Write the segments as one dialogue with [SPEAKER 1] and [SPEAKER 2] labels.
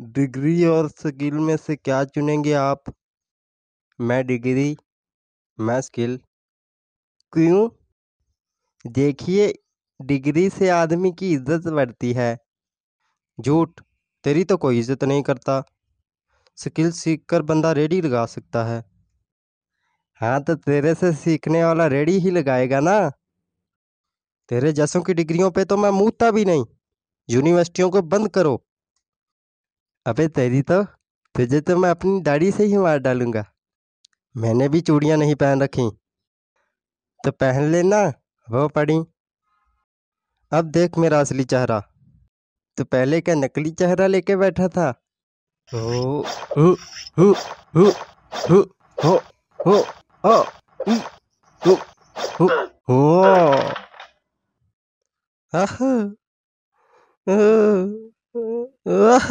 [SPEAKER 1] degree और skill में से क्या चुनेंगे आप मैं डिग्री मैं स्किल क्यों देखिए डिग्री से आदमी की इज्जत बढ़ती है झूठ तेरी तो कोई इज्जत नहीं करता स्किल सीखकर बंदा रेडी लगा सकता है हाँ तो तेरे से सीखने वाला रेडी ही लगाएगा ना तेरे जैसों की डिग्रियों पे तो मैं मुँहता भी नहीं यूनिवर्सिटियों को बंद करो अबे तेरी तो तुझे तो मैं अपनी दाढ़ी से ही मार डालूंगा मैंने भी चूड़ियाँ नहीं पहन रखी तो पहन लेना वो पड़ी अब देख मेरा असली चेहरा तो पहले का नकली चेहरा लेके बैठा था ओ हो ओ
[SPEAKER 2] आह आह आह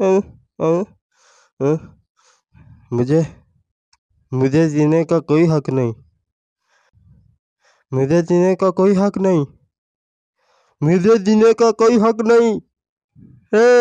[SPEAKER 1] मुझे मुझे जीने का कोई हक नहीं मुझे जीने का कोई हक नहीं मुझे जीने का कोई हक नहीं
[SPEAKER 2] है